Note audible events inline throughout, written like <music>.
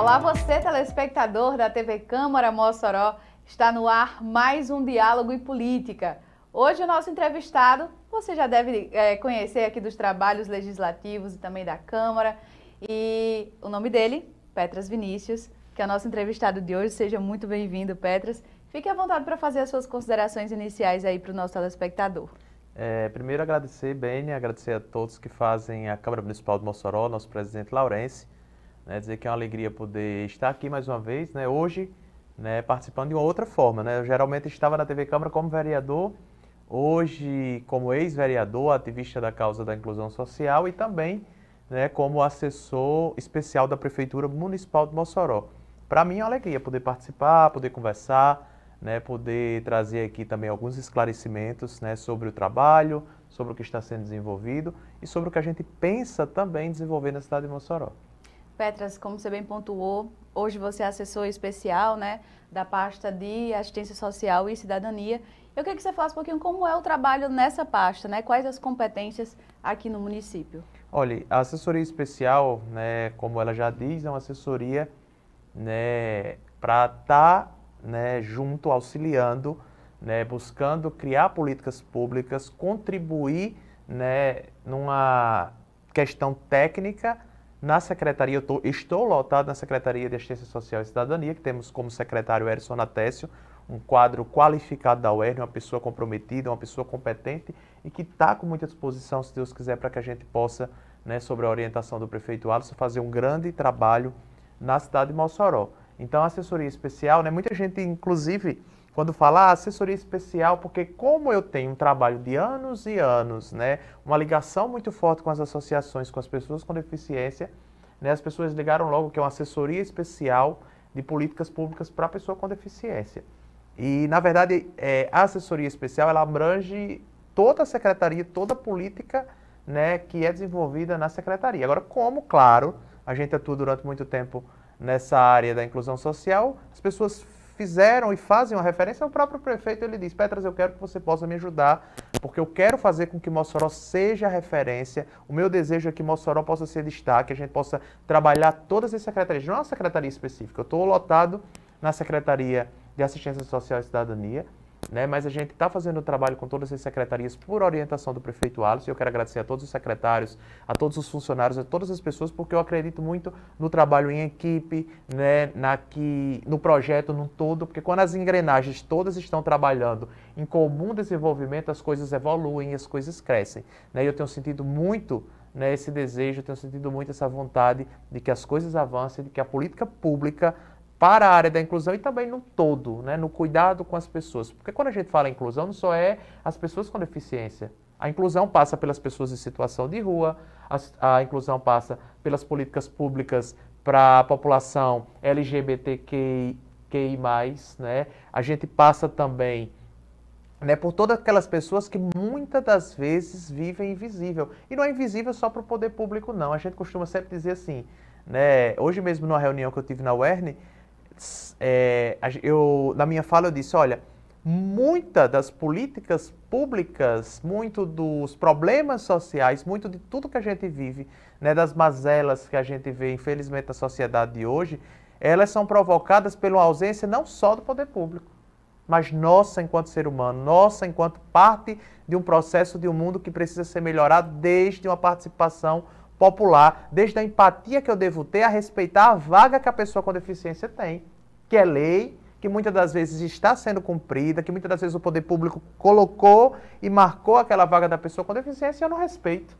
Olá você, telespectador da TV Câmara Mossoró. Está no ar mais um Diálogo e Política. Hoje o nosso entrevistado, você já deve é, conhecer aqui dos trabalhos legislativos e também da Câmara. E o nome dele, Petras Vinícius, que é o nosso entrevistado de hoje. Seja muito bem-vindo, Petras. Fique à vontade para fazer as suas considerações iniciais aí para o nosso telespectador. É, primeiro agradecer, Beni, agradecer a todos que fazem a Câmara Municipal de Mossoró, nosso presidente Laurence, né? Dizer que é uma alegria poder estar aqui mais uma vez, né? hoje, né? participando de uma outra forma. Né? Eu geralmente estava na TV Câmara como vereador, hoje como ex-vereador, ativista da causa da inclusão social e também né, como assessor especial da Prefeitura Municipal de Mossoró. Para mim é uma alegria poder participar, poder conversar, né, poder trazer aqui também alguns esclarecimentos né, sobre o trabalho, sobre o que está sendo desenvolvido e sobre o que a gente pensa também desenvolver na cidade de Mossoró. Petras, como você bem pontuou, hoje você é assessor especial né, da pasta de assistência social e cidadania. Eu queria que você falasse um pouquinho como é o trabalho nessa pasta, né? quais as competências aqui no município. Olha, a assessoria especial, né, como ela já diz, é uma assessoria né, para estar tá, né, junto, auxiliando, né, buscando criar políticas públicas, contribuir né, numa questão técnica na secretaria, eu tô, estou lotado na Secretaria de Assistência Social e Cidadania, que temos como secretário Erson Natécio, um quadro qualificado da UERN, uma pessoa comprometida, uma pessoa competente e que está com muita disposição, se Deus quiser, para que a gente possa, né, sobre a orientação do prefeito Alisson, fazer um grande trabalho na cidade de Mossoró. Então, a assessoria especial, né, muita gente, inclusive, quando fala ah, assessoria especial, porque como eu tenho um trabalho de anos e anos, né, uma ligação muito forte com as associações, com as pessoas com deficiência, né, as pessoas ligaram logo que é uma assessoria especial de políticas públicas para a pessoa com deficiência. E, na verdade, é, a assessoria especial, ela abrange toda a secretaria, toda a política né, que é desenvolvida na secretaria. Agora, como, claro, a gente atua durante muito tempo nessa área da inclusão social, as pessoas fizeram e fazem uma referência ao próprio prefeito, ele diz: Petras, eu quero que você possa me ajudar, porque eu quero fazer com que Mossoró seja referência. O meu desejo é que Mossoró possa ser destaque, a gente possa trabalhar todas as secretarias. Não é uma secretaria específica, eu estou lotado na Secretaria de Assistência Social e Cidadania, né? mas a gente está fazendo o trabalho com todas as secretarias por orientação do prefeito Alisson. Eu quero agradecer a todos os secretários, a todos os funcionários, a todas as pessoas, porque eu acredito muito no trabalho em equipe, né? Na que, no projeto, no todo, porque quando as engrenagens todas estão trabalhando em comum desenvolvimento, as coisas evoluem, as coisas crescem. Né? Eu tenho sentido muito né, esse desejo, tenho sentido muito essa vontade de que as coisas avancem, de que a política pública para a área da inclusão e também no todo, né, no cuidado com as pessoas. Porque quando a gente fala em inclusão, não só é as pessoas com deficiência. A inclusão passa pelas pessoas em situação de rua, a, a inclusão passa pelas políticas públicas para a população LGBTQI, né? a gente passa também né, por todas aquelas pessoas que muitas das vezes vivem invisível. E não é invisível só para o poder público, não. A gente costuma sempre dizer assim, né, hoje mesmo numa reunião que eu tive na UERN, é, eu, na minha fala eu disse, olha, muita das políticas públicas, muito dos problemas sociais, muito de tudo que a gente vive, né, das mazelas que a gente vê, infelizmente, na sociedade de hoje, elas são provocadas pela ausência não só do poder público, mas nossa enquanto ser humano, nossa enquanto parte de um processo de um mundo que precisa ser melhorado desde uma participação popular, desde a empatia que eu devo ter a respeitar a vaga que a pessoa com deficiência tem, que é lei, que muitas das vezes está sendo cumprida, que muitas das vezes o poder público colocou e marcou aquela vaga da pessoa com deficiência e eu não respeito.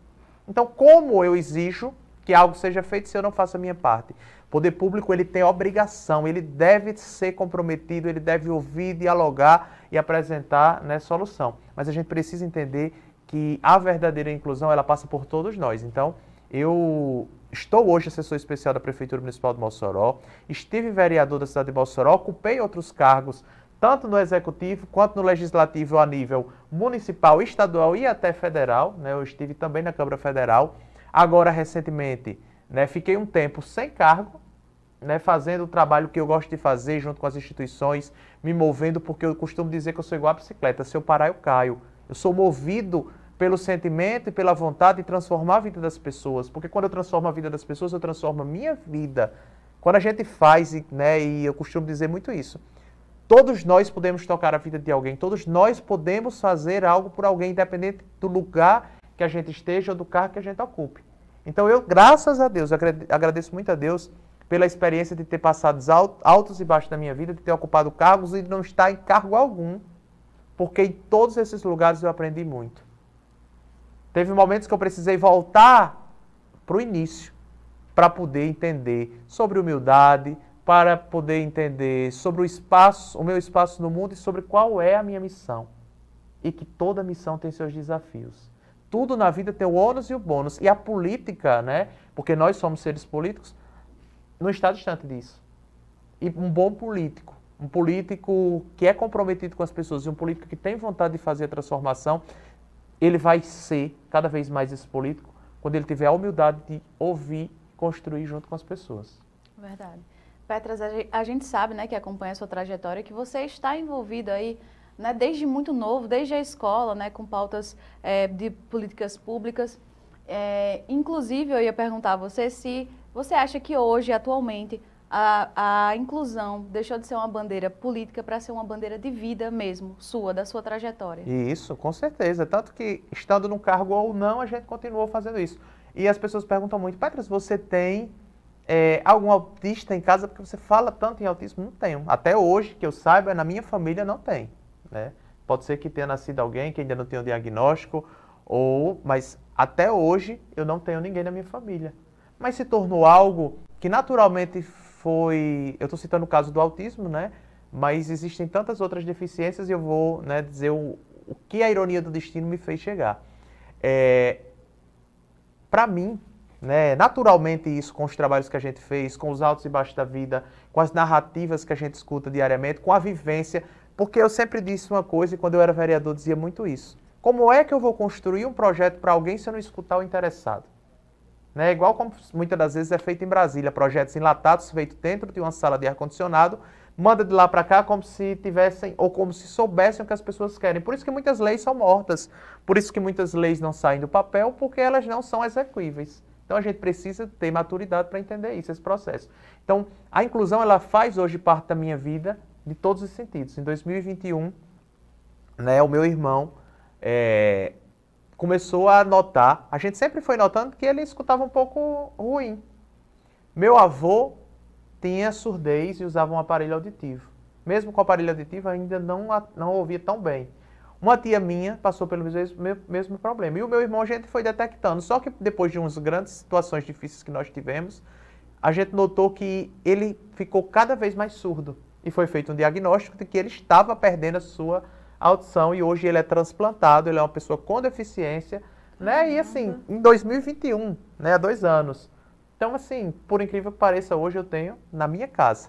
Então, como eu exijo que algo seja feito se eu não faço a minha parte? O poder público ele tem obrigação, ele deve ser comprometido, ele deve ouvir, dialogar e apresentar né, solução. Mas a gente precisa entender que a verdadeira inclusão ela passa por todos nós. Então, eu estou hoje assessor especial da Prefeitura Municipal de Mossoró, estive vereador da cidade de Mossoró, ocupei outros cargos, tanto no executivo quanto no legislativo a nível municipal, estadual e até federal. Né? Eu estive também na Câmara Federal. Agora, recentemente, né, fiquei um tempo sem cargo, né, fazendo o trabalho que eu gosto de fazer junto com as instituições, me movendo, porque eu costumo dizer que eu sou igual à bicicleta: se eu parar, eu caio. Eu sou movido pelo sentimento e pela vontade de transformar a vida das pessoas. Porque quando eu transformo a vida das pessoas, eu transformo a minha vida. Quando a gente faz, né, e eu costumo dizer muito isso, todos nós podemos tocar a vida de alguém, todos nós podemos fazer algo por alguém, independente do lugar que a gente esteja ou do cargo que a gente ocupe. Então eu, graças a Deus, agradeço muito a Deus pela experiência de ter passado altos e baixos da minha vida, de ter ocupado cargos e de não estar em cargo algum, porque em todos esses lugares eu aprendi muito. Teve momentos que eu precisei voltar para o início para poder entender sobre humildade, para poder entender sobre o espaço, o meu espaço no mundo e sobre qual é a minha missão. E que toda missão tem seus desafios. Tudo na vida tem o ônus e o bônus. E a política, né? Porque nós somos seres políticos, não está distante disso. E um bom político, um político que é comprometido com as pessoas e um político que tem vontade de fazer a transformação, ele vai ser cada vez mais esse político quando ele tiver a humildade de ouvir e construir junto com as pessoas. Verdade. Petras, a gente sabe, né, que acompanha a sua trajetória, que você está envolvido aí né, desde muito novo, desde a escola, né, com pautas é, de políticas públicas. É, inclusive, eu ia perguntar a você se você acha que hoje, atualmente, a, a inclusão deixou de ser uma bandeira política para ser uma bandeira de vida mesmo, sua, da sua trajetória. Isso, com certeza. Tanto que, estando no cargo ou não, a gente continuou fazendo isso. E as pessoas perguntam muito, Patrícia, você tem é, algum autista em casa? Porque você fala tanto em autismo, não tenho. Até hoje, que eu saiba, na minha família não tem. Né? Pode ser que tenha nascido alguém que ainda não tenha o diagnóstico, ou, mas até hoje eu não tenho ninguém na minha família. Mas se tornou algo que naturalmente foi. Eu estou citando o caso do autismo, né? Mas existem tantas outras deficiências e eu vou né, dizer o, o que a ironia do destino me fez chegar. É, Para mim, né, naturalmente, isso com os trabalhos que a gente fez, com os altos e baixos da vida, com as narrativas que a gente escuta diariamente, com a vivência, porque eu sempre disse uma coisa e quando eu era vereador dizia muito isso. Como é que eu vou construir um projeto para alguém se eu não escutar o interessado? Né? Igual como muitas das vezes é feito em Brasília, projetos enlatados feitos dentro de uma sala de ar-condicionado, manda de lá para cá como se tivessem ou como se soubessem o que as pessoas querem. Por isso que muitas leis são mortas, por isso que muitas leis não saem do papel, porque elas não são executíveis. Então a gente precisa ter maturidade para entender isso, esse processo. Então, a inclusão ela faz hoje parte da minha vida de todos os sentidos. Em 2021, né, o meu irmão é, começou a notar, a gente sempre foi notando que ele escutava um pouco ruim. Meu avô tinha surdez e usava um aparelho auditivo. Mesmo com o aparelho auditivo, ainda não, não ouvia tão bem. Uma tia minha passou pelo mesmo problema. E o meu irmão, a gente foi detectando. Só que depois de umas grandes situações difíceis que nós tivemos, a gente notou que ele ficou cada vez mais surdo. E foi feito um diagnóstico de que ele estava perdendo a sua audição e hoje ele é transplantado, ele é uma pessoa com deficiência, né? Uhum. E assim, em 2021, né, há dois anos. Então, assim, por incrível que pareça, hoje eu tenho na minha casa.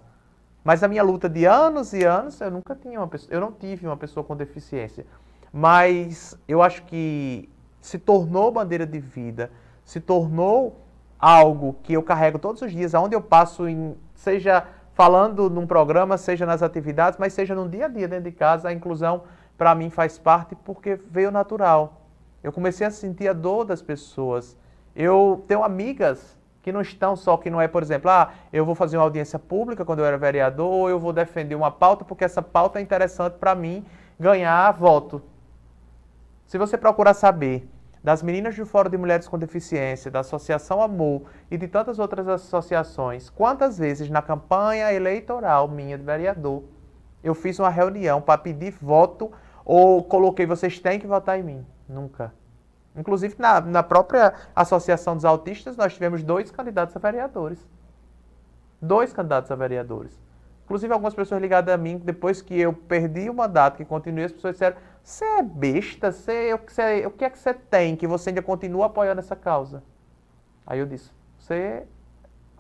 Mas a minha luta de anos e anos, eu nunca tinha uma pessoa, eu não tive uma pessoa com deficiência. Mas eu acho que se tornou bandeira de vida, se tornou algo que eu carrego todos os dias, aonde eu passo em, seja falando num programa, seja nas atividades, mas seja no dia a dia dentro de casa, a inclusão para mim faz parte porque veio natural. Eu comecei a sentir a dor das pessoas. Eu tenho amigas que não estão só, que não é, por exemplo, ah, eu vou fazer uma audiência pública quando eu era vereador, ou eu vou defender uma pauta porque essa pauta é interessante para mim ganhar voto. Se você procurar saber das meninas do Fórum de Mulheres com Deficiência, da Associação Amor e de tantas outras associações, quantas vezes na campanha eleitoral minha de vereador eu fiz uma reunião para pedir voto ou coloquei vocês têm que votar em mim. Nunca. Inclusive, na, na própria Associação dos Autistas, nós tivemos dois candidatos a vereadores. Dois candidatos a vereadores. Inclusive, algumas pessoas ligadas a mim, depois que eu perdi o mandato, que continuei, as pessoas disseram: Você é besta? Cê, cê, o que é que você tem que você ainda continua apoiando essa causa? Aí eu disse: Você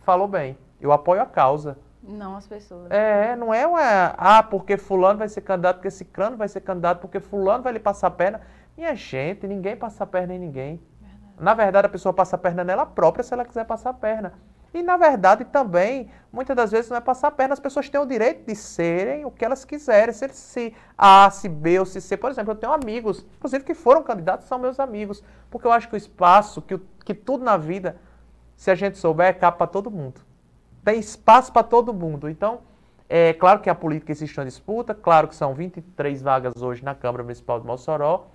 falou bem, eu apoio a causa. Não as pessoas. É, não é uma, ah, porque fulano vai ser candidato, porque esse crano vai ser candidato, porque fulano vai lhe passar a perna. Minha gente, ninguém passa a perna em ninguém. Verdade. Na verdade, a pessoa passa a perna nela própria se ela quiser passar a perna. E, na verdade, também, muitas das vezes não é passar a perna, as pessoas têm o direito de serem o que elas quiserem, eles se A, se B ou se C. Por exemplo, eu tenho amigos, inclusive que foram candidatos, são meus amigos, porque eu acho que o espaço, que, que tudo na vida, se a gente souber, é capa para todo mundo tem espaço para todo mundo. Então, é claro que a política existe uma disputa, claro que são 23 vagas hoje na Câmara Municipal de Mossoró.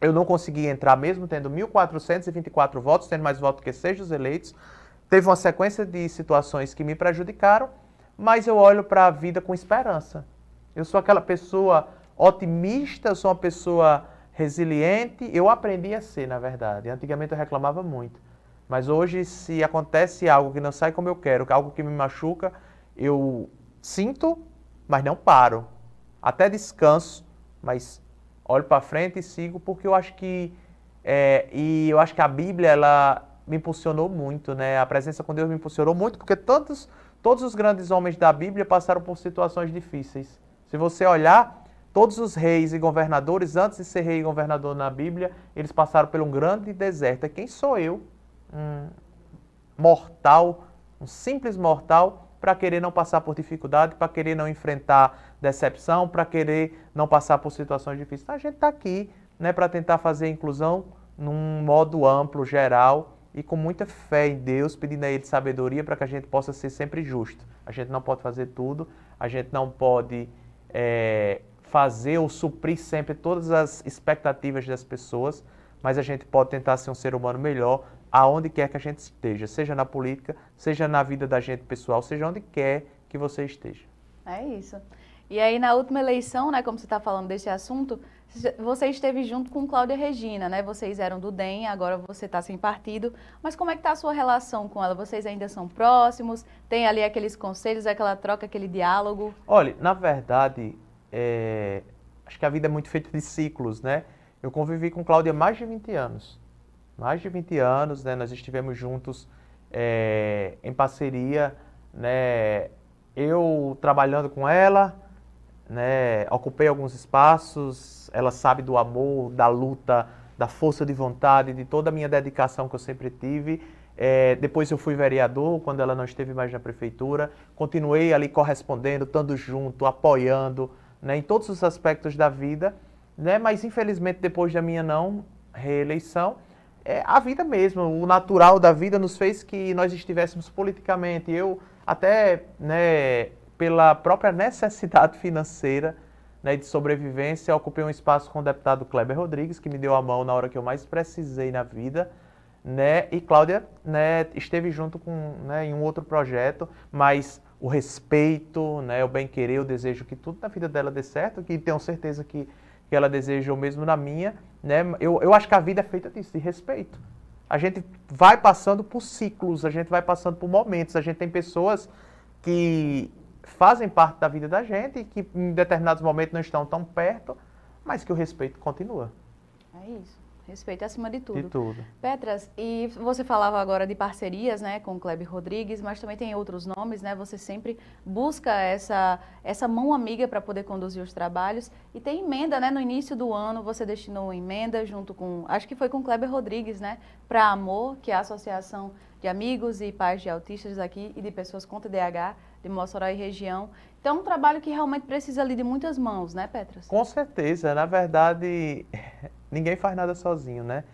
Eu não consegui entrar mesmo tendo 1.424 votos, tendo mais votos que sejam os eleitos. Teve uma sequência de situações que me prejudicaram, mas eu olho para a vida com esperança. Eu sou aquela pessoa otimista, eu sou uma pessoa resiliente. Eu aprendi a ser, na verdade. Antigamente eu reclamava muito. Mas hoje, se acontece algo que não sai como eu quero, algo que me machuca, eu sinto, mas não paro. Até descanso, mas olho para frente e sigo, porque eu acho que é, e eu acho que a Bíblia ela me impulsionou muito, né? A presença com Deus me impulsionou muito, porque tantos todos os grandes homens da Bíblia passaram por situações difíceis. Se você olhar, todos os reis e governadores, antes de ser rei e governador na Bíblia, eles passaram por um grande deserto. quem sou eu um mortal, um simples mortal, para querer não passar por dificuldade, para querer não enfrentar decepção, para querer não passar por situações difíceis. Então a gente está aqui né, para tentar fazer a inclusão num modo amplo, geral e com muita fé em Deus, pedindo a Ele sabedoria para que a gente possa ser sempre justo. A gente não pode fazer tudo, a gente não pode é, fazer ou suprir sempre todas as expectativas das pessoas, mas a gente pode tentar ser um ser humano melhor, aonde quer que a gente esteja, seja na política, seja na vida da gente pessoal, seja onde quer que você esteja. É isso. E aí, na última eleição, né, como você está falando desse assunto, você esteve junto com Cláudia Regina, né? Vocês eram do DEM, agora você está sem partido. Mas como é que está a sua relação com ela? Vocês ainda são próximos? Tem ali aqueles conselhos, aquela troca, aquele diálogo? Olha, na verdade, é... acho que a vida é muito feita de ciclos, né? Eu convivi com Cláudia mais de 20 anos mais de 20 anos, né? Nós estivemos juntos é, em parceria, né? Eu trabalhando com ela, né? Ocupei alguns espaços. Ela sabe do amor, da luta, da força de vontade, de toda a minha dedicação que eu sempre tive. É, depois eu fui vereador, quando ela não esteve mais na prefeitura. Continuei ali correspondendo, estando junto, apoiando, né, em todos os aspectos da vida. Né, mas infelizmente, depois da minha não reeleição, é, a vida mesmo, o natural da vida nos fez que nós estivéssemos politicamente. Eu, até né, pela própria necessidade <laughs> financeira né, de sobrevivência, ocupei um espaço com o deputado Kleber Rodrigues, que me deu a mão na hora que eu mais precisei na vida. Né, e Cláudia né, esteve junto com, né, em um outro projeto, mas o respeito, né, o bem-querer, o desejo que tudo na vida dela dê certo, que tenho certeza que que ela deseja ou mesmo na minha, né? Eu, eu acho que a vida é feita disso, de respeito. A gente vai passando por ciclos, a gente vai passando por momentos, a gente tem pessoas que fazem parte da vida da gente que em determinados momentos não estão tão perto, mas que o respeito continua. É isso. Respeito acima de tudo. De tudo. Petras, e você falava agora de parcerias, né, com o Kleber Rodrigues, mas também tem outros nomes, né? Você sempre busca essa, essa mão amiga para poder conduzir os trabalhos. E tem emenda, né? No início do ano você destinou uma emenda junto com, acho que foi com o Kleber Rodrigues, né? Para Amor, que é a Associação de Amigos e Pais de Autistas aqui e de Pessoas com TDAH de Mossoró e região. Então, é um trabalho que realmente precisa ali de muitas mãos, né, Petras? Com certeza. Na verdade, ninguém faz nada sozinho, né?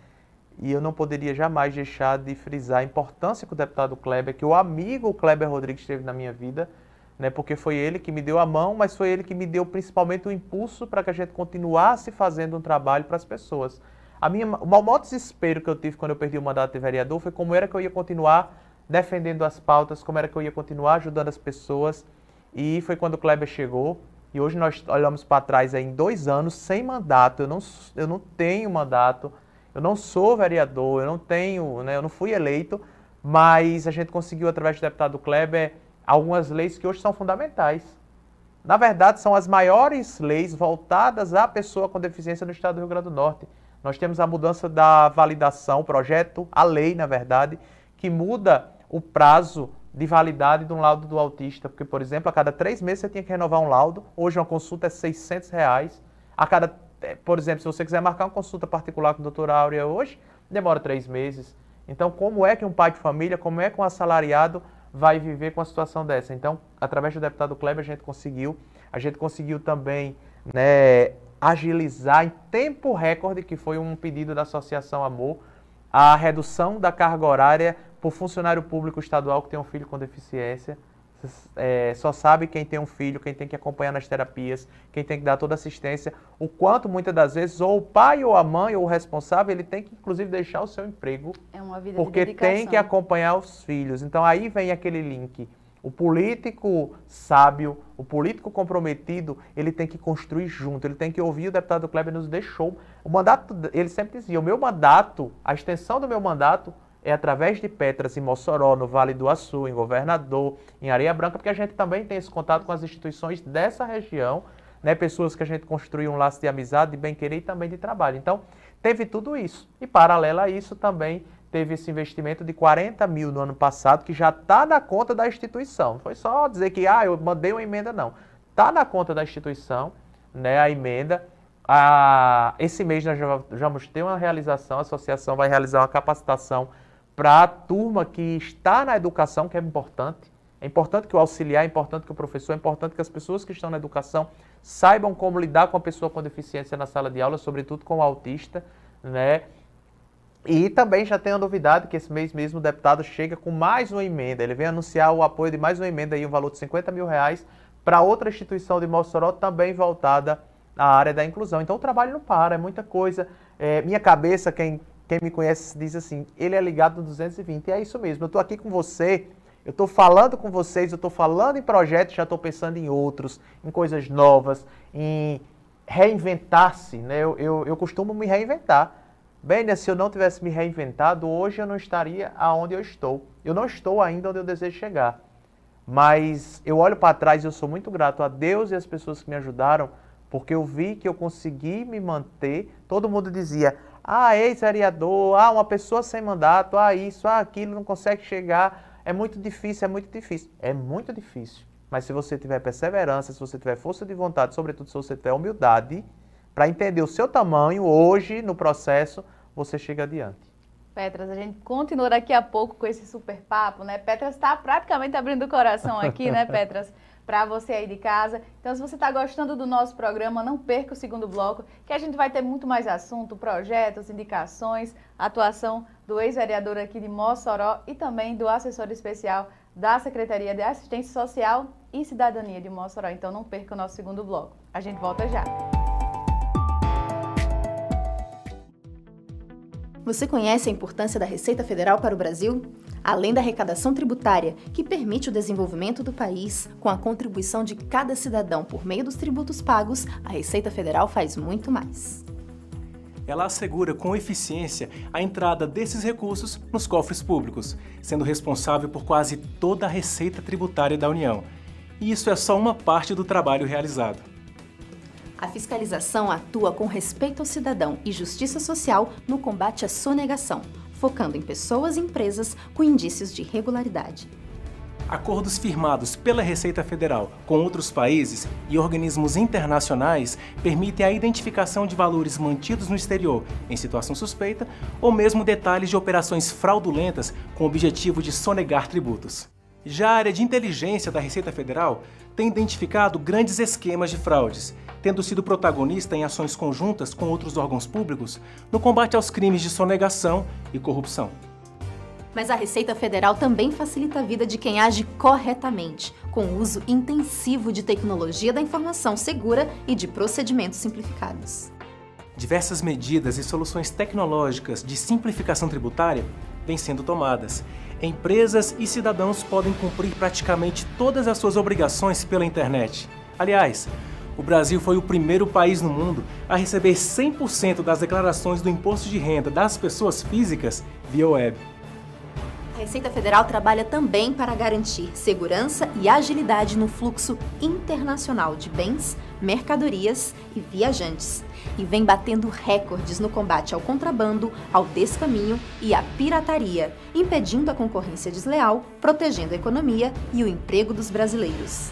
E eu não poderia jamais deixar de frisar a importância que o deputado Kleber, que o amigo Kleber Rodrigues teve na minha vida, né? Porque foi ele que me deu a mão, mas foi ele que me deu principalmente o impulso para que a gente continuasse fazendo um trabalho para as pessoas. A minha, o maior desespero que eu tive quando eu perdi o mandato de vereador foi como era que eu ia continuar defendendo as pautas, como era que eu ia continuar ajudando as pessoas. E foi quando o Kleber chegou. E hoje nós olhamos para trás aí, em dois anos sem mandato. Eu não, eu não tenho mandato, eu não sou vereador, eu não tenho, né, eu não fui eleito, mas a gente conseguiu, através do deputado Kleber, algumas leis que hoje são fundamentais. Na verdade, são as maiores leis voltadas à pessoa com deficiência no estado do Rio Grande do Norte. Nós temos a mudança da validação, o projeto, a lei, na verdade, que muda o prazo de validade de um laudo do autista, porque, por exemplo, a cada três meses você tinha que renovar um laudo, hoje uma consulta é 600 reais, a cada, é, por exemplo, se você quiser marcar uma consulta particular com o doutor Áurea hoje, demora três meses. Então, como é que um pai de família, como é que um assalariado vai viver com a situação dessa? Então, através do deputado Kleber, a gente conseguiu, a gente conseguiu também né, agilizar em tempo recorde, que foi um pedido da Associação Amor, a redução da carga horária por funcionário público estadual que tem um filho com deficiência. É, só sabe quem tem um filho, quem tem que acompanhar nas terapias, quem tem que dar toda assistência, o quanto muitas das vezes ou o pai ou a mãe ou o responsável ele tem que inclusive deixar o seu emprego, é porque de tem que acompanhar os filhos. Então aí vem aquele link. O político sábio, o político comprometido, ele tem que construir junto, ele tem que ouvir o deputado Kleber nos deixou. O mandato, ele sempre dizia, o meu mandato, a extensão do meu mandato é através de Petras em Mossoró, no Vale do Açu, em Governador, em Areia Branca, porque a gente também tem esse contato com as instituições dessa região, né, pessoas que a gente construiu um laço de amizade, de bem-querer e também de trabalho. Então, teve tudo isso. E paralelo a isso também teve esse investimento de 40 mil no ano passado, que já está na conta da instituição. Não foi só dizer que, ah, eu mandei uma emenda, não. Está na conta da instituição, né, a emenda, ah, esse mês nós já vamos ter uma realização, a associação vai realizar uma capacitação para a turma que está na educação, que é importante. É importante que o auxiliar, é importante que o professor, é importante que as pessoas que estão na educação saibam como lidar com a pessoa com deficiência na sala de aula, sobretudo com o autista, né? E também já tenho a novidade que esse mês mesmo o deputado chega com mais uma emenda. Ele vem anunciar o apoio de mais uma emenda aí, um valor de 50 mil reais, para outra instituição de Mossoró também voltada à área da inclusão. Então o trabalho não para, é muita coisa. É, minha cabeça, quem quem me conhece diz assim, ele é ligado no 220. E é isso mesmo, eu estou aqui com você, eu estou falando com vocês, eu estou falando em projetos, já estou pensando em outros, em coisas novas, em reinventar-se. Né? Eu, eu, eu, costumo me reinventar. Bem, né, se eu não tivesse me reinventado, hoje eu não estaria aonde eu estou. Eu não estou ainda onde eu desejo chegar. Mas eu olho para trás e eu sou muito grato a Deus e às pessoas que me ajudaram, porque eu vi que eu consegui me manter. Todo mundo dizia: ah, ex-vereador, ah, uma pessoa sem mandato, ah, isso, ah, aquilo, não consegue chegar, é muito difícil, é muito difícil. É muito difícil. Mas se você tiver perseverança, se você tiver força de vontade, sobretudo se você tiver humildade, para entender o seu tamanho hoje no processo, você chega adiante. Petras, a gente continua daqui a pouco com esse super papo, né? Petras está praticamente abrindo o coração aqui, né, Petras? para você aí de casa. Então, se você está gostando do nosso programa, não perca o segundo bloco, que a gente vai ter muito mais assunto, projetos, indicações, atuação do ex-vereador aqui de Mossoró e também do assessor especial da Secretaria de Assistência Social e Cidadania de Mossoró. Então, não perca o nosso segundo bloco. A gente volta já. Você conhece a importância da Receita Federal para o Brasil? Além da arrecadação tributária, que permite o desenvolvimento do país, com a contribuição de cada cidadão por meio dos tributos pagos, a Receita Federal faz muito mais. Ela assegura com eficiência a entrada desses recursos nos cofres públicos, sendo responsável por quase toda a receita tributária da União. E isso é só uma parte do trabalho realizado. A fiscalização atua com respeito ao cidadão e justiça social no combate à sonegação, focando em pessoas e empresas com indícios de irregularidade. Acordos firmados pela Receita Federal com outros países e organismos internacionais permitem a identificação de valores mantidos no exterior em situação suspeita ou mesmo detalhes de operações fraudulentas com o objetivo de sonegar tributos. Já a área de inteligência da Receita Federal tem identificado grandes esquemas de fraudes tendo sido protagonista em ações conjuntas com outros órgãos públicos no combate aos crimes de sonegação e corrupção. Mas a Receita Federal também facilita a vida de quem age corretamente, com o uso intensivo de tecnologia da informação segura e de procedimentos simplificados. Diversas medidas e soluções tecnológicas de simplificação tributária vêm sendo tomadas. Empresas e cidadãos podem cumprir praticamente todas as suas obrigações pela internet. Aliás, o Brasil foi o primeiro país no mundo a receber 100% das declarações do imposto de renda das pessoas físicas via web. A Receita Federal trabalha também para garantir segurança e agilidade no fluxo internacional de bens, mercadorias e viajantes, e vem batendo recordes no combate ao contrabando, ao descaminho e à pirataria, impedindo a concorrência desleal, protegendo a economia e o emprego dos brasileiros.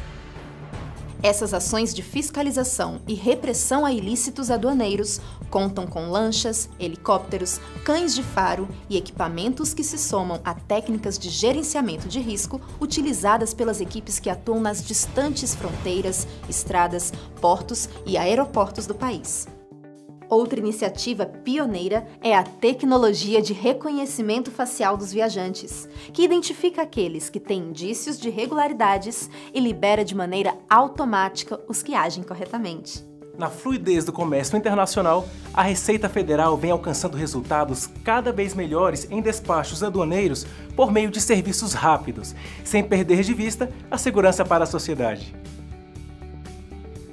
Essas ações de fiscalização e repressão a ilícitos aduaneiros contam com lanchas, helicópteros, cães de faro e equipamentos que se somam a técnicas de gerenciamento de risco utilizadas pelas equipes que atuam nas distantes fronteiras, estradas, portos e aeroportos do país. Outra iniciativa pioneira é a tecnologia de reconhecimento facial dos viajantes, que identifica aqueles que têm indícios de irregularidades e libera de maneira automática os que agem corretamente. Na fluidez do comércio internacional, a Receita Federal vem alcançando resultados cada vez melhores em despachos aduaneiros por meio de serviços rápidos, sem perder de vista a segurança para a sociedade.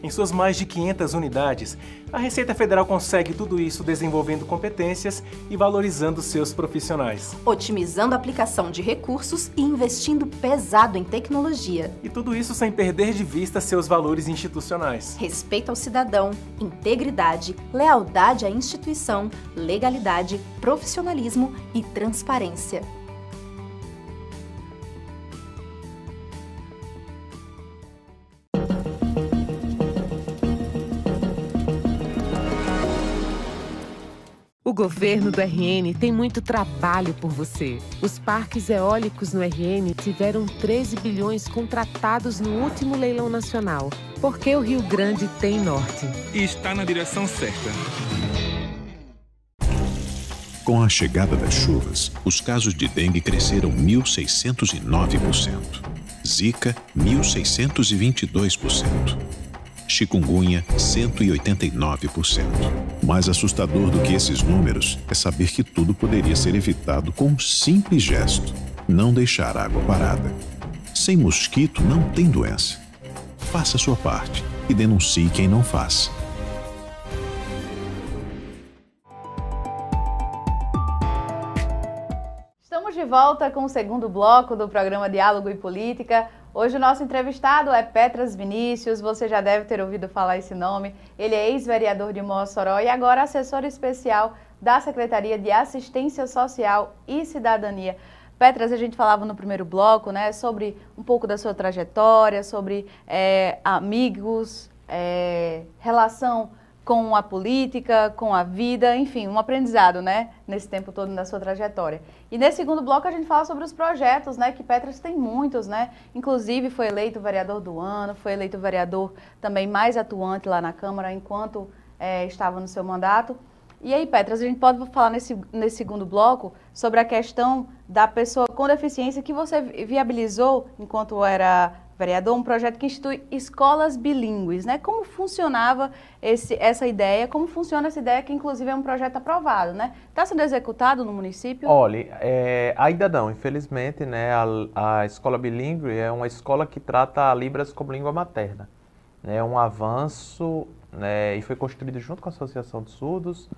Em suas mais de 500 unidades, a Receita Federal consegue tudo isso desenvolvendo competências e valorizando seus profissionais. Otimizando a aplicação de recursos e investindo pesado em tecnologia. E tudo isso sem perder de vista seus valores institucionais. Respeito ao cidadão, integridade, lealdade à instituição, legalidade, profissionalismo e transparência. O governo do RN tem muito trabalho por você. Os parques eólicos no RN tiveram 13 bilhões contratados no último leilão nacional. Porque o Rio Grande tem norte. E está na direção certa. Com a chegada das chuvas, os casos de dengue cresceram 1.609%, zika 1.622% chikungunya 189%. Mais assustador do que esses números é saber que tudo poderia ser evitado com um simples gesto: não deixar água parada. Sem mosquito não tem doença. Faça a sua parte e denuncie quem não faz. Estamos de volta com o segundo bloco do programa Diálogo e Política. Hoje o nosso entrevistado é Petras Vinícius, você já deve ter ouvido falar esse nome. Ele é ex-vereador de Mossoró e agora assessor especial da Secretaria de Assistência Social e Cidadania. Petras, a gente falava no primeiro bloco, né, sobre um pouco da sua trajetória, sobre é, amigos, é, relação com a política, com a vida, enfim, um aprendizado, né, nesse tempo todo na sua trajetória. E nesse segundo bloco a gente fala sobre os projetos, né, que Petras tem muitos, né, inclusive foi eleito vereador do ano, foi eleito vereador também mais atuante lá na Câmara enquanto é, estava no seu mandato. E aí, Petras, a gente pode falar nesse, nesse segundo bloco sobre a questão da pessoa com deficiência que você viabilizou enquanto era vereador, um projeto que institui escolas bilíngues, né? Como funcionava esse, essa ideia? Como funciona essa ideia que, inclusive, é um projeto aprovado, né? Está sendo executado no município? Olha, é, ainda não. Infelizmente, né, a, a, escola bilíngue é uma escola que trata a Libras como língua materna. Né? É um avanço né, e foi construído junto com a Associação de Surdos,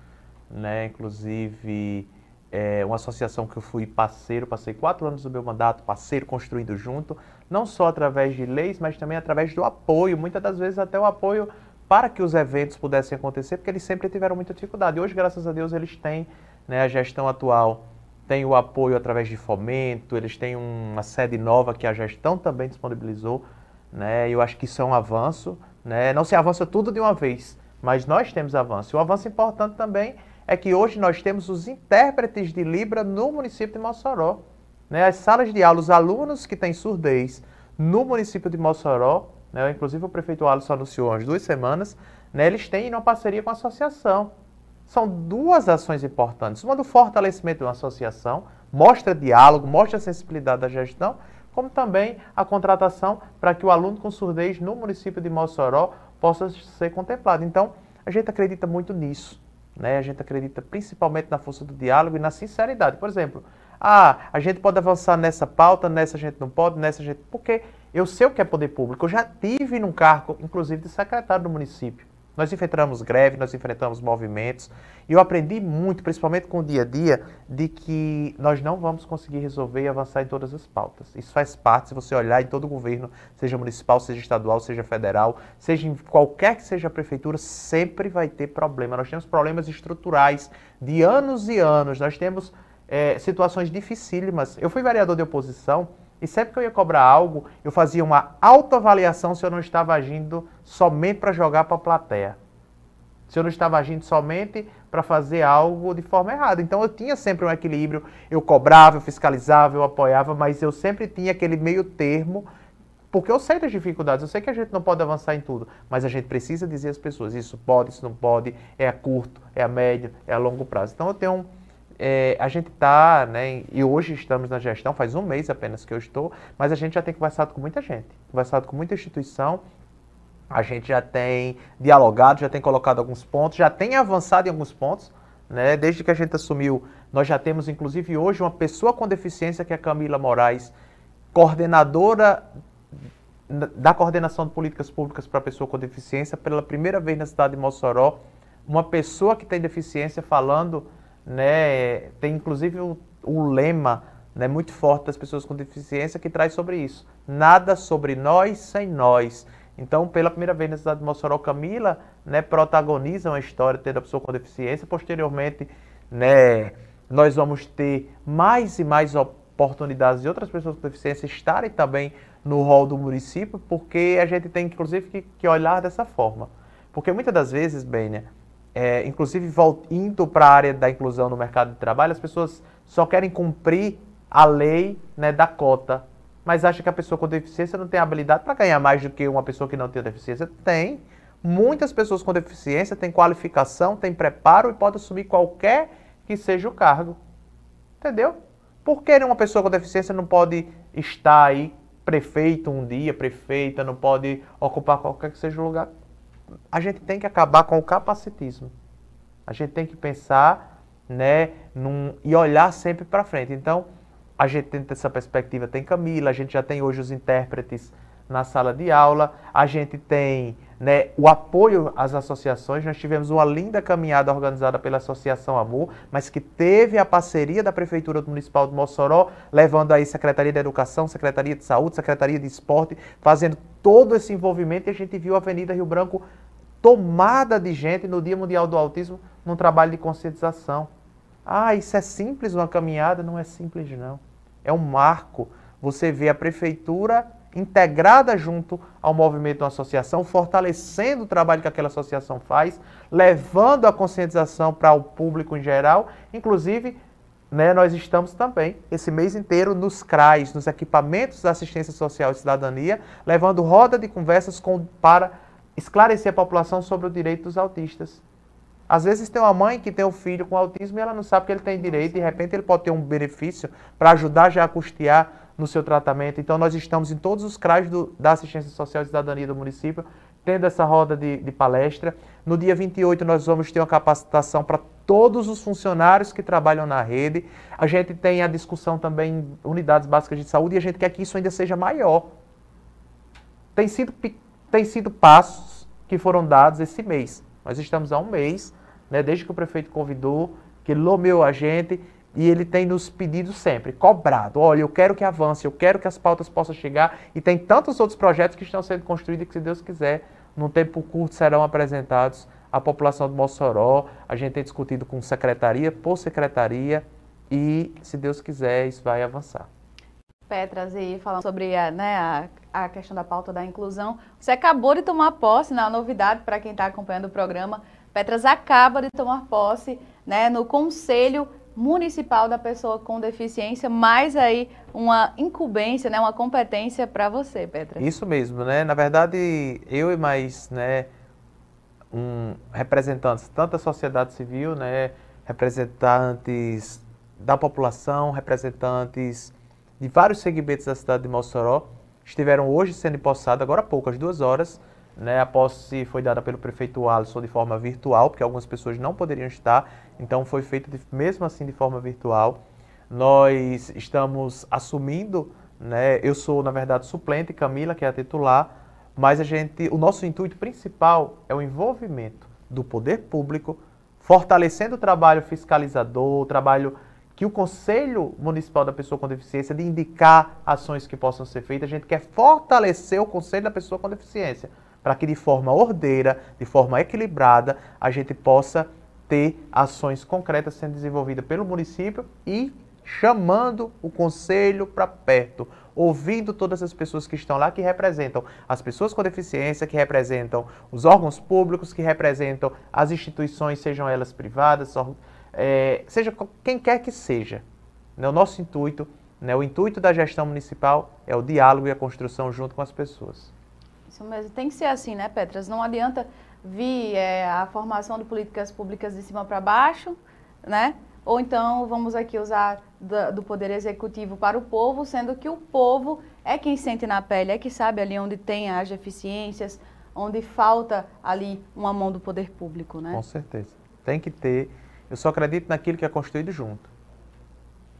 né? Inclusive... É uma associação que eu fui parceiro, passei quatro anos do meu mandato, parceiro, construindo junto não só através de leis, mas também através do apoio, muitas das vezes até o apoio para que os eventos pudessem acontecer, porque eles sempre tiveram muita dificuldade. Hoje, graças a Deus, eles têm, né, a gestão atual tem o apoio através de fomento, eles têm uma sede nova que a gestão também disponibilizou, né? Eu acho que isso é um avanço, né? Não se avança tudo de uma vez, mas nós temos avanço. Um avanço importante também é que hoje nós temos os intérpretes de Libra no município de Mossoró. Né? As salas de aula, os alunos que têm surdez no município de Mossoró, né? inclusive o prefeito Alisson anunciou há duas semanas, né? eles têm uma parceria com a associação. São duas ações importantes. Uma do fortalecimento de uma associação, mostra diálogo, mostra a sensibilidade da gestão, como também a contratação para que o aluno com surdez no município de Mossoró possa ser contemplado. Então, a gente acredita muito nisso. Né? A gente acredita principalmente na força do diálogo e na sinceridade. Por exemplo, ah, a gente pode avançar nessa pauta, nessa a gente não pode, nessa a gente. Porque eu sei o que é poder público. Eu já tive num cargo, inclusive, de secretário do município. Nós enfrentamos greve, nós enfrentamos movimentos. E eu aprendi muito, principalmente com o dia a dia, de que nós não vamos conseguir resolver e avançar em todas as pautas. Isso faz parte, se você olhar em todo o governo, seja municipal, seja estadual, seja federal, seja em qualquer que seja a prefeitura, sempre vai ter problema. Nós temos problemas estruturais de anos e anos. Nós temos é, situações dificílimas. Eu fui vereador de oposição e sempre que eu ia cobrar algo, eu fazia uma autoavaliação se eu não estava agindo somente para jogar para a plateia. Se eu não estava agindo somente para fazer algo de forma errada. Então eu tinha sempre um equilíbrio. Eu cobrava, eu fiscalizava, eu apoiava, mas eu sempre tinha aquele meio termo porque eu sei das dificuldades, eu sei que a gente não pode avançar em tudo, mas a gente precisa dizer às pessoas: isso pode, isso não pode, é a curto, é a médio, é a longo prazo. Então eu tenho um, é, a gente está, né, e hoje estamos na gestão, faz um mês apenas que eu estou, mas a gente já tem conversado com muita gente, conversado com muita instituição, a gente já tem dialogado, já tem colocado alguns pontos, já tem avançado em alguns pontos, né, desde que a gente assumiu, nós já temos inclusive hoje uma pessoa com deficiência, que é a Camila Moraes, coordenadora da coordenação de políticas públicas para a pessoa com deficiência, pela primeira vez na cidade de Mossoró, uma pessoa que tem deficiência falando né? Tem inclusive o, o lema né, muito forte das pessoas com deficiência que traz sobre isso. Nada sobre nós sem nós. Então, pela primeira vez na cidade de Mossoró, Camila né, protagoniza uma história tendo a pessoa com deficiência. Posteriormente, né, nós vamos ter mais e mais oportunidades de outras pessoas com deficiência estarem também no rol do município, porque a gente tem, inclusive, que, que olhar dessa forma. Porque muitas das vezes, Benia, é, inclusive indo para a área da inclusão no mercado de trabalho, as pessoas só querem cumprir a lei né, da cota, mas acha que a pessoa com deficiência não tem habilidade para ganhar mais do que uma pessoa que não tem deficiência. Tem. Muitas pessoas com deficiência têm qualificação, têm preparo e podem assumir qualquer que seja o cargo. Entendeu? Por que uma pessoa com deficiência não pode estar aí prefeito um dia, prefeita, não pode ocupar qualquer que seja o lugar? a gente tem que acabar com o capacitismo. A gente tem que pensar né, num, e olhar sempre para frente. Então, a gente tem essa perspectiva, tem Camila, a gente já tem hoje os intérpretes na sala de aula, a gente tem né, o apoio às associações. Nós tivemos uma linda caminhada organizada pela Associação Amor, mas que teve a parceria da Prefeitura Municipal de Mossoró, levando aí Secretaria de Educação, Secretaria de Saúde, Secretaria de Esporte, fazendo todo esse envolvimento e a gente viu a Avenida Rio Branco tomada de gente no Dia Mundial do Autismo num trabalho de conscientização. Ah, isso é simples uma caminhada? Não é simples, não. É um marco. Você vê a prefeitura integrada junto ao movimento de uma associação, fortalecendo o trabalho que aquela associação faz, levando a conscientização para o público em geral, inclusive né, nós estamos também esse mês inteiro nos CRAs, nos equipamentos da assistência social e cidadania, levando roda de conversas com, para esclarecer a população sobre o direito dos autistas. Às vezes tem uma mãe que tem um filho com autismo e ela não sabe que ele tem direito, de repente ele pode ter um benefício para ajudar já a custear no seu tratamento. Então, nós estamos em todos os CRAs do, da Assistência Social e Cidadania do município, tendo essa roda de, de palestra. No dia 28, nós vamos ter uma capacitação para todos os funcionários que trabalham na rede. A gente tem a discussão também em unidades básicas de saúde e a gente quer que isso ainda seja maior. Tem sido, tem sido passos que foram dados esse mês. Nós estamos há um mês, né, desde que o prefeito convidou, que lomeou a gente, e ele tem nos pedido sempre, cobrado, olha, eu quero que avance, eu quero que as pautas possam chegar, e tem tantos outros projetos que estão sendo construídos que, se Deus quiser, num tempo curto serão apresentados à população de Mossoró, a gente tem discutido com secretaria por secretaria, e, se Deus quiser, isso vai avançar. Petras, e falando sobre a, né, a, a questão da pauta da inclusão, você acabou de tomar posse, na né, novidade para quem está acompanhando o programa, Petras acaba de tomar posse né, no Conselho municipal da pessoa com deficiência, mais aí uma incumbência, né, uma competência para você, Petra. Isso mesmo, né? Na verdade, eu e mais, né, um representantes tanto da sociedade civil, né, representantes da população, representantes de vários segmentos da cidade de Mossoró, estiveram hoje sendo empossados, agora há pouco, às duas horas, né, a posse foi dada pelo prefeito Alisson de forma virtual, porque algumas pessoas não poderiam estar, então foi feito de, mesmo assim de forma virtual. Nós estamos assumindo, né? Eu sou na verdade suplente, Camila que é a titular, mas a gente, o nosso intuito principal é o envolvimento do poder público, fortalecendo o trabalho fiscalizador, o trabalho que o Conselho Municipal da Pessoa com Deficiência de indicar ações que possam ser feitas. A gente quer fortalecer o Conselho da Pessoa com Deficiência para que de forma ordeira, de forma equilibrada, a gente possa ter ações concretas sendo desenvolvidas pelo município e chamando o conselho para perto, ouvindo todas as pessoas que estão lá, que representam as pessoas com deficiência, que representam os órgãos públicos, que representam as instituições, sejam elas privadas, é, seja quem quer que seja. Né? O nosso intuito, né, o intuito da gestão municipal é o diálogo e a construção junto com as pessoas. Isso mesmo, tem que ser assim, né, Petras? Não adianta vi é, a formação de políticas públicas de cima para baixo, né? Ou então vamos aqui usar do, do poder executivo para o povo, sendo que o povo é quem sente na pele, é que sabe ali onde tem as deficiências, onde falta ali uma mão do poder público, né? Com certeza. Tem que ter. Eu só acredito naquilo que é construído junto.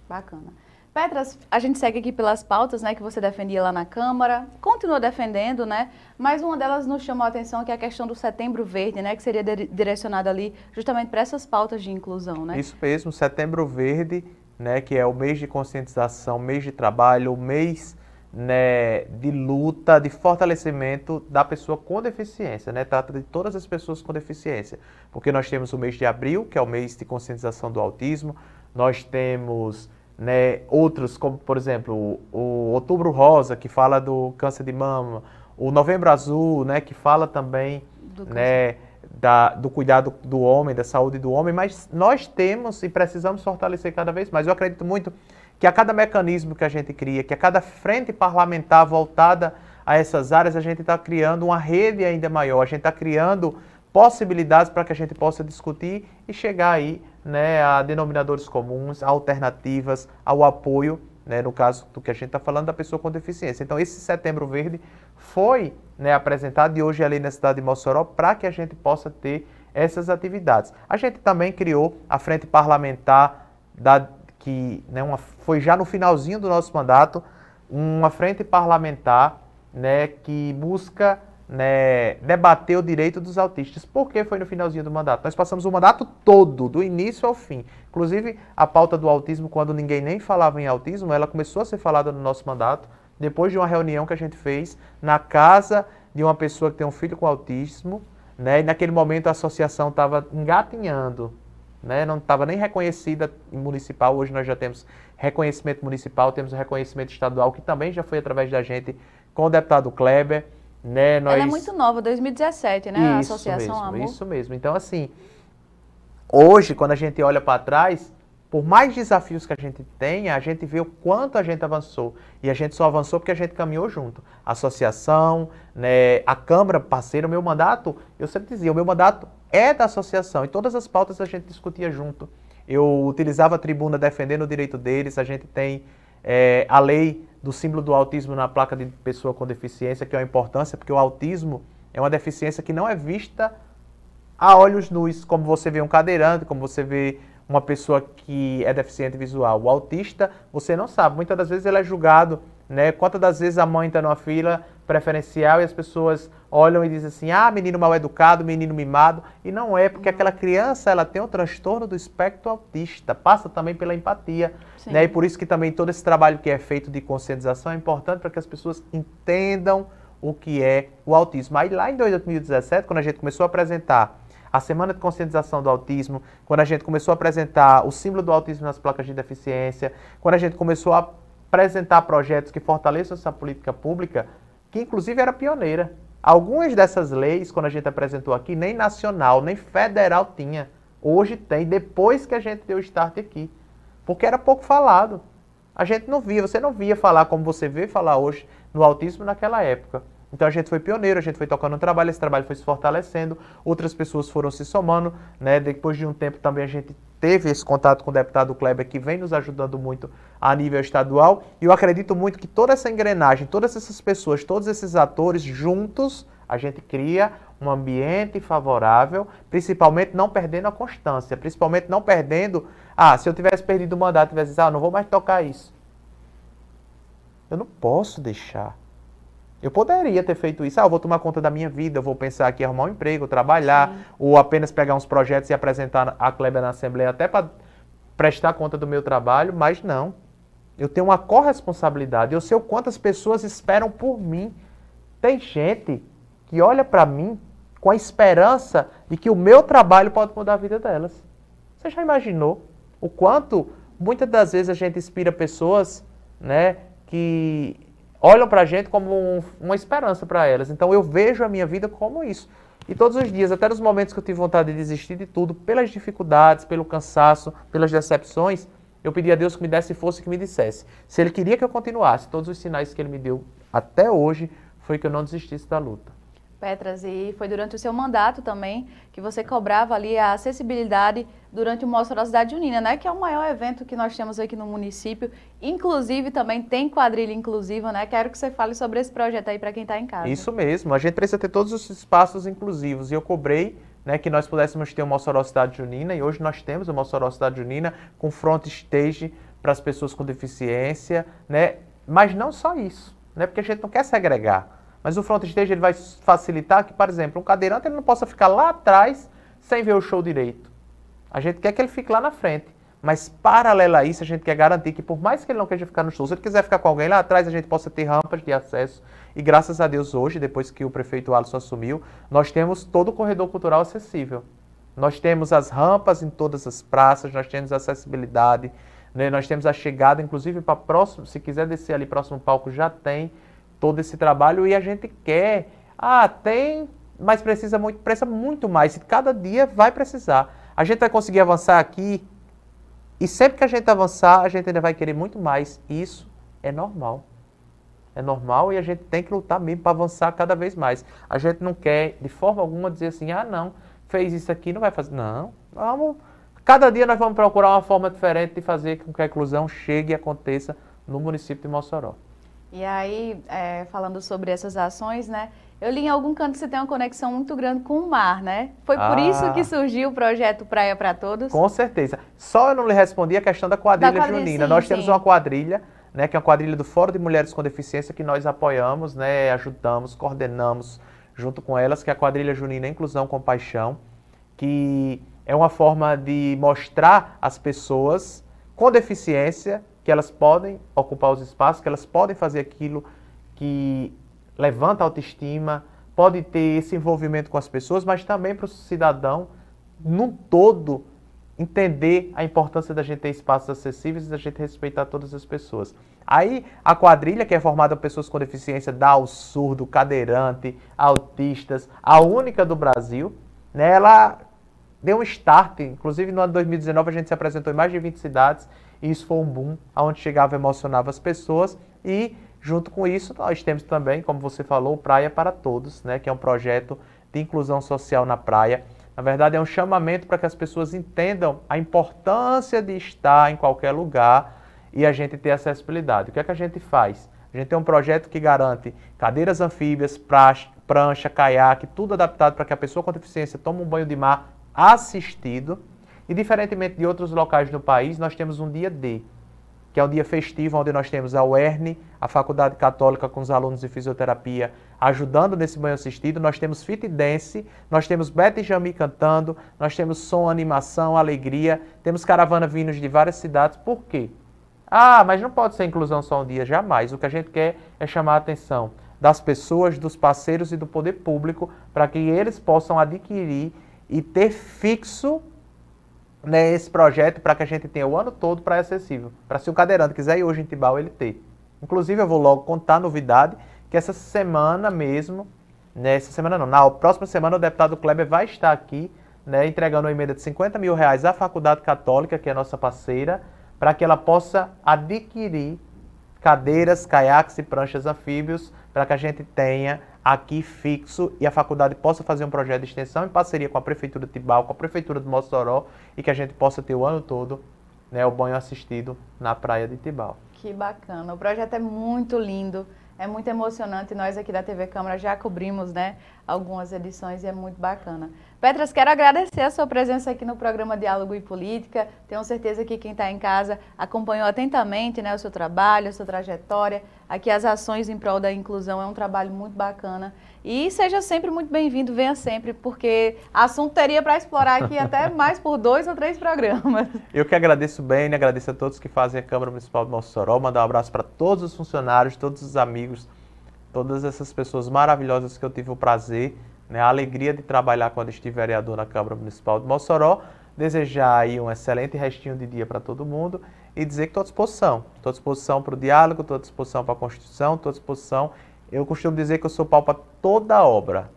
Bacana. Petras, a gente segue aqui pelas pautas né, que você defendia lá na Câmara, continua defendendo, né? Mas uma delas nos chamou a atenção que é a questão do setembro verde, né? Que seria direcionado ali justamente para essas pautas de inclusão, né? Isso mesmo, setembro verde, né? Que é o mês de conscientização, mês de trabalho, mês né, de luta, de fortalecimento da pessoa com deficiência, né? Trata de todas as pessoas com deficiência. Porque nós temos o mês de abril, que é o mês de conscientização do autismo, nós temos né, outros, como por exemplo o Outubro Rosa, que fala do câncer de mama, o Novembro Azul, né, que fala também do, né, da, do cuidado do homem, da saúde do homem, mas nós temos e precisamos fortalecer cada vez mais. Eu acredito muito que a cada mecanismo que a gente cria, que a cada frente parlamentar voltada a essas áreas, a gente está criando uma rede ainda maior, a gente está criando possibilidades para que a gente possa discutir e chegar aí né, a denominadores comuns, a alternativas, ao apoio, né, no caso do que a gente está falando, da pessoa com deficiência. Então, esse Setembro Verde foi né, apresentado e hoje é ali na cidade de Mossoró para que a gente possa ter essas atividades. A gente também criou a Frente Parlamentar, da, que né, uma, foi já no finalzinho do nosso mandato, uma Frente Parlamentar né, que busca né, debater o direito dos autistas. Por que foi no finalzinho do mandato? Nós passamos o mandato todo, do início ao fim. Inclusive, a pauta do autismo, quando ninguém nem falava em autismo, ela começou a ser falada no nosso mandato, depois de uma reunião que a gente fez na casa de uma pessoa que tem um filho com autismo, né, e naquele momento a associação estava engatinhando, né, não estava nem reconhecida municipal, hoje nós já temos reconhecimento municipal, temos reconhecimento estadual, que também já foi através da gente com o deputado Kleber, né, nós... Ela é muito nova, 2017, né? Isso a Associação mesmo, Amor. Isso mesmo. Então, assim, hoje, quando a gente olha para trás, por mais desafios que a gente tenha, a gente vê o quanto a gente avançou. E a gente só avançou porque a gente caminhou junto. A associação, né, a Câmara parceira, o meu mandato, eu sempre dizia, o meu mandato é da associação. E todas as pautas a gente discutia junto. Eu utilizava a tribuna defendendo o direito deles, a gente tem é, a lei do símbolo do autismo na placa de pessoa com deficiência, que é uma importância, porque o autismo é uma deficiência que não é vista a olhos nus, como você vê um cadeirante, como você vê uma pessoa que é deficiente visual. O autista, você não sabe. Muitas das vezes ele é julgado, né? Quantas das vezes a mãe está numa fila preferencial e as pessoas olham e dizem assim: "Ah, menino mal educado, menino mimado". E não é, porque aquela criança, ela tem um transtorno do espectro autista, passa também pela empatia, né? E por isso que também todo esse trabalho que é feito de conscientização é importante para que as pessoas entendam o que é o autismo. Aí lá em 2017, quando a gente começou a apresentar a Semana de Conscientização do Autismo, quando a gente começou a apresentar o símbolo do autismo nas placas de deficiência, quando a gente começou a apresentar projetos que fortaleçam essa política pública, que inclusive era pioneira. Algumas dessas leis, quando a gente apresentou aqui, nem nacional, nem federal tinha. Hoje tem, depois que a gente deu o start aqui. Porque era pouco falado. A gente não via, você não via falar como você vê falar hoje no autismo naquela época. Então a gente foi pioneiro, a gente foi tocando um trabalho, esse trabalho foi se fortalecendo, outras pessoas foram se somando, né? Depois de um tempo também a gente teve esse contato com o deputado Kleber, que vem nos ajudando muito a nível estadual. E eu acredito muito que toda essa engrenagem, todas essas pessoas, todos esses atores juntos, a gente cria um ambiente favorável, principalmente não perdendo a constância, principalmente não perdendo. Ah, se eu tivesse perdido o mandato, tivesse dito, ah, não vou mais tocar isso. Eu não posso deixar. Eu poderia ter feito isso. Ah, eu vou tomar conta da minha vida, eu vou pensar aqui, arrumar um emprego, trabalhar, Sim. ou apenas pegar uns projetos e apresentar a Kleber na Assembleia até para prestar conta do meu trabalho, mas não. Eu tenho uma corresponsabilidade. Eu sei o quantas pessoas esperam por mim. Tem gente que olha para mim com a esperança de que o meu trabalho pode mudar a vida delas. Você já imaginou o quanto muitas das vezes a gente inspira pessoas, né, que olham para a gente como um, uma esperança para elas. Então eu vejo a minha vida como isso. E todos os dias, até nos momentos que eu tive vontade de desistir de tudo, pelas dificuldades, pelo cansaço, pelas decepções, eu pedi a Deus que me desse força e que me dissesse. Se Ele queria que eu continuasse, todos os sinais que Ele me deu até hoje foi que eu não desistisse da luta. Petras, e foi durante o seu mandato também que você cobrava ali a acessibilidade durante o Mostra da Cidade Unina, né? Que é o maior evento que nós temos aqui no município. Inclusive, também tem quadrilha inclusiva, né? Quero que você fale sobre esse projeto aí para quem está em casa. Isso mesmo. A gente precisa ter todos os espaços inclusivos. E eu cobrei né, que nós pudéssemos ter o Mossoró Cidade Junina e hoje nós temos o Mossoró Cidade Junina com front stage para as pessoas com deficiência, né? Mas não só isso, né? Porque a gente não quer segregar. Mas o front stage ele vai facilitar que, por exemplo, um cadeirante ele não possa ficar lá atrás sem ver o show direito. A gente quer que ele fique lá na frente. Mas, paralelo a isso, a gente quer garantir que, por mais que ele não queira ficar no show, se ele quiser ficar com alguém lá atrás, a gente possa ter rampas de acesso. E, graças a Deus, hoje, depois que o prefeito Alisson assumiu, nós temos todo o corredor cultural acessível. Nós temos as rampas em todas as praças, nós temos acessibilidade, né? nós temos a chegada, inclusive, para próximo, se quiser descer ali próximo palco, já tem todo esse trabalho. E a gente quer, ah, tem, mas precisa muito, precisa muito mais. E cada dia vai precisar. A gente vai conseguir avançar aqui e sempre que a gente avançar, a gente ainda vai querer muito mais. E isso é normal. É normal e a gente tem que lutar mesmo para avançar cada vez mais. A gente não quer, de forma alguma, dizer assim, ah, não, fez isso aqui, não vai fazer. Não, vamos... Cada dia nós vamos procurar uma forma diferente de fazer com que a inclusão chegue e aconteça no município de Mossoró. E aí, é, falando sobre essas ações, né? Eu li em algum canto que você tem uma conexão muito grande com o mar, né? Foi por ah, isso que surgiu o projeto Praia para Todos? Com certeza. Só eu não lhe respondi a questão da quadrilha, da quadrilha junina. Sim, Nós sim. temos uma quadrilha, né, que é uma quadrilha do Fórum de Mulheres com Deficiência que nós apoiamos, né, ajudamos, coordenamos junto com elas, que é a quadrilha junina Inclusão com Paixão, que é uma forma de mostrar às pessoas com deficiência que elas podem ocupar os espaços, que elas podem fazer aquilo que levanta a autoestima, pode ter esse envolvimento com as pessoas, mas também para o cidadão, num todo, entender a importância da gente ter espaços acessíveis e da gente respeitar todas as pessoas. Aí a quadrilha, que é formada por pessoas com deficiência, dá ao surdo, cadeirante, autistas, a única do Brasil, né, ela deu um start, inclusive no ano de 2019 a gente se apresentou em mais de 20 cidades e isso foi um boom, aonde chegava emocionava as pessoas e junto com isso nós temos também, como você falou, Praia para Todos, né, que é um projeto de inclusão social na praia. Na verdade é um chamamento para que as pessoas entendam a importância de estar em qualquer lugar e a gente ter acessibilidade. O que é que a gente faz? A gente tem um projeto que garante cadeiras anfíbias, prancha caiaque, tudo adaptado para que a pessoa com deficiência tome um banho de mar assistido e diferentemente de outros locais do país, nós temos um dia D, que é um dia festivo onde nós temos a UERN, a Faculdade Católica com os alunos de fisioterapia ajudando nesse banho assistido, nós temos Fit Dance, nós temos Beth e Jami cantando, nós temos som, animação, alegria, temos caravana vindos de várias cidades. Por quê? Ah, mas não pode ser inclusão só um dia, jamais. O que a gente quer é chamar a atenção das pessoas, dos parceiros e do poder público para que eles possam adquirir e ter fixo né, esse projeto para que a gente tenha o ano todo para acessível. Para se o cadeirante quiser ir hoje em Tibau, ele ter. Inclusive, eu vou logo contar a novidade que essa semana mesmo, nessa né, semana não, na próxima semana o deputado Kleber vai estar aqui né, entregando uma emenda de 50 mil reais à Faculdade Católica, que é nossa parceira, para que ela possa adquirir cadeiras, caiaques e pranchas anfíbios para que a gente tenha aqui fixo e a faculdade possa fazer um projeto de extensão em parceria com a Prefeitura de Tibau, com a Prefeitura de Mossoró e que a gente possa ter o ano todo né, o banho assistido na praia de Tibau. Que bacana, o projeto é muito lindo. É muito emocionante. Nós aqui da TV Câmara já cobrimos né, algumas edições e é muito bacana. Petras, quero agradecer a sua presença aqui no programa Diálogo e Política. Tenho certeza que quem está em casa acompanhou atentamente né, o seu trabalho, a sua trajetória. Aqui as ações em prol da inclusão é um trabalho muito bacana. E seja sempre muito bem-vindo, venha sempre, porque assunto teria para explorar aqui até <laughs> mais por dois ou três programas. Eu que agradeço bem, né, agradeço a todos que fazem a Câmara Municipal de Mossoró, mandar um abraço para todos os funcionários, todos os amigos, todas essas pessoas maravilhosas que eu tive o prazer, né? a alegria de trabalhar quando estive vereador na Câmara Municipal de Mossoró. Desejar aí um excelente restinho de dia para todo mundo e dizer que estou à disposição. Estou à disposição para o diálogo, estou à disposição para a Constituição, estou à disposição eu costumo dizer que eu sou pau para toda obra.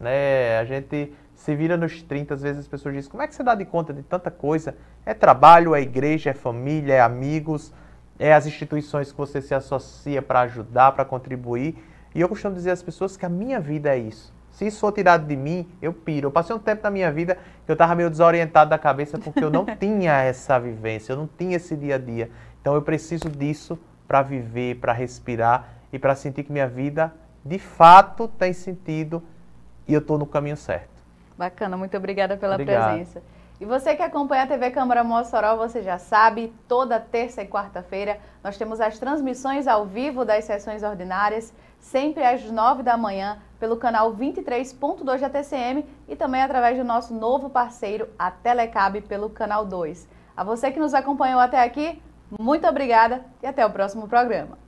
Né? A gente se vira nos 30, às vezes as pessoas dizem, como é que você dá de conta de tanta coisa? É trabalho, é igreja, é família, é amigos, é as instituições que você se associa para ajudar, para contribuir. E eu costumo dizer às pessoas que a minha vida é isso. Se isso for tirado de mim, eu piro. Eu passei um tempo na minha vida que eu estava meio desorientado da cabeça porque eu não <laughs> tinha essa vivência, eu não tinha esse dia a dia. Então eu preciso disso para viver, para respirar e para sentir que minha vida de fato tem sentido e eu estou no caminho certo. Bacana, muito obrigada pela Obrigado. presença. E você que acompanha a TV Câmara Mossoró, você já sabe, toda terça e quarta-feira nós temos as transmissões ao vivo das sessões ordinárias, sempre às nove da manhã, pelo canal 23.2 da TCM e também através do nosso novo parceiro, a Telecab, pelo canal 2. A você que nos acompanhou até aqui, muito obrigada e até o próximo programa.